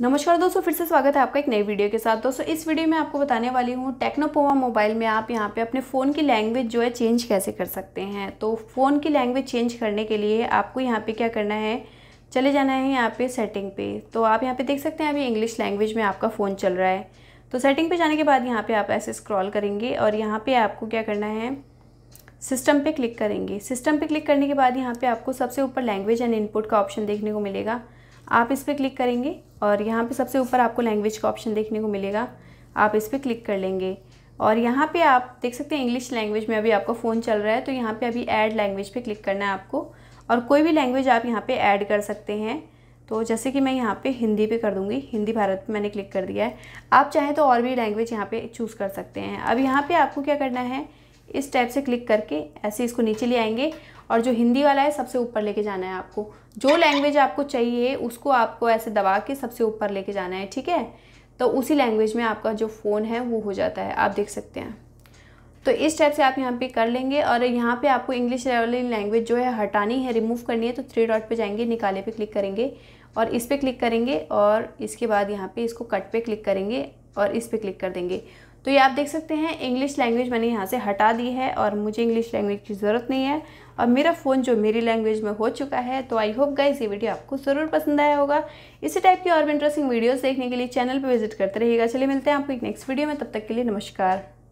नमस्कार दोस्तों फिर से स्वागत है आपका एक नई वीडियो के साथ दोस्तों इस वीडियो में आपको बताने वाली हूँ टेक्नोपोवा मोबाइल में आप यहाँ पे अपने फ़ोन की लैंग्वेज जो है चेंज कैसे कर सकते हैं तो फ़ोन की लैंग्वेज चेंज करने के लिए आपको यहाँ पे क्या करना है चले जाना है यहाँ पे सेटिंग पे तो आप यहाँ पर देख सकते हैं अभी इंग्लिश लैंग्वेज में आपका फ़ोन चल रहा है तो सेटिंग पर जाने के बाद यहाँ पर आप ऐसे स्क्रॉल करेंगे और यहाँ पर आपको क्या करना है सिस्टम पे क्लिक करेंगे सिस्टम पर क्लिक करने के बाद यहाँ पर आपको सबसे ऊपर लैंग्वेज एंड इनपुट का ऑप्शन देखने को मिलेगा आप इस पर क्लिक करेंगे और यहाँ पे सबसे ऊपर आपको लैंग्वेज का ऑप्शन देखने को मिलेगा आप इस पर क्लिक कर लेंगे और यहाँ पे आप देख सकते हैं इंग्लिश लैंग्वेज में अभी आपका फ़ोन चल रहा है तो यहाँ पे अभी ऐड लैंग्वेज पे क्लिक करना है आपको और कोई भी लैंग्वेज आप यहाँ पे ऐड कर सकते हैं तो जैसे कि मैं यहाँ पे हिंदी पे कर दूँगी हिंदी भारत पे मैंने क्लिक कर दिया है आप चाहें तो और भी लैंग्वेज यहाँ पर चूज़ कर सकते हैं अब यहाँ पर आपको क्या करना है इस टाइप से क्लिक करके ऐसे इसको नीचे ले आएंगे और जो हिंदी वाला है सबसे ऊपर लेके जाना है आपको जो लैंग्वेज आपको चाहिए उसको आपको ऐसे दबा के सबसे ऊपर लेके जाना है ठीक है तो उसी लैंग्वेज में आपका जो फ़ोन है वो हो जाता है आप देख सकते हैं तो इस टाइप से आप यहाँ पे कर लेंगे और यहाँ पे आपको इंग्लिश वाली लैंग्वेज जो है हटानी है रिमूव करनी है तो थ्री डॉट पे जाएंगे निकाले पे क्लिक करेंगे और इस पर क्लिक करेंगे और इसके बाद यहाँ पे इसको कट पे क्लिक करेंगे और इस पर क्लिक कर देंगे तो ये आप देख सकते हैं इंग्लिश लैंग्वेज मैंने यहाँ से हटा दी है और मुझे इंग्लिश लैंग्वेज की ज़रूरत नहीं है और मेरा फ़ोन जो मेरी लैंग्वेज में हो चुका है तो आई होप गाइज ये वीडियो आपको ज़रूर पसंद आया होगा इसी टाइप की और भी इंटरेस्टिंग वीडियोज़ देखने के लिए चैनल पर विजिट करते रहिएगा चलिए मिलते हैं आपको एक नेक्स्ट वीडियो में तब तक के लिए नमस्कार